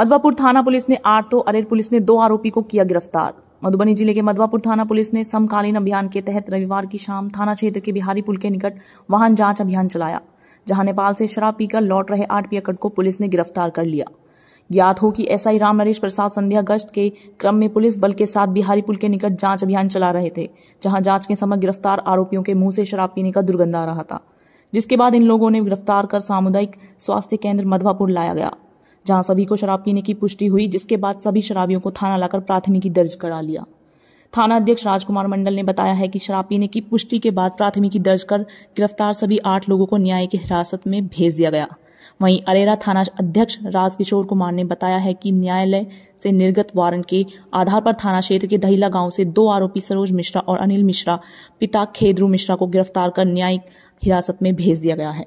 मधवापुर थाना पुलिस ने आठ तो अरेर पुलिस ने दो आरोपी को किया गिरफ्तार मधुबनी जिले के मधवापुर थाना पुलिस ने समकालीन अभियान के तहत रविवार की शाम थाना क्षेत्र के बिहारी पुल के निकट वाहन जांच अभियान चलाया जहां नेपाल से शराब पीकर लौट रहे आठ अकट को पुलिस ने गिरफ्तार कर लिया ज्ञात हो कि एसआई राम नरेश प्रसाद संध्या गश्त के क्रम में पुलिस बल के साथ बिहारी पुल के निकट जांच अभियान चला रहे थे जहां जांच के समय गिरफ्तार आरोपियों के मुंह से शराब पीने का दुर्गंध आ रहा था जिसके बाद इन लोगों ने गिरफ्तार कर सामुदायिक स्वास्थ्य केंद्र मधवापुर लाया गया जहां सभी को शराब पीने की पुष्टि हुई जिसके बाद सभी शराबियों को थाना लाकर प्राथमिकी दर्ज करा लिया थाना अध्यक्ष राजकुमार मंडल ने बताया है कि शराब पीने की पुष्टि के बाद प्राथमिकी दर्ज कर गिरफ्तार सभी आठ लोगों को न्याय की हिरासत में भेज दिया गया वहीं अरेरा थाना अध्यक्ष राजकिशोर कुमार ने बताया है कि न्यायालय से निर्गत वारंट के आधार पर थाना क्षेत्र के दहिला गांव से दो आरोपी सरोज मिश्रा और अनिल मिश्रा पिता खेदरू मिश्रा को गिरफ्तार कर न्यायिक हिरासत में भेज दिया गया है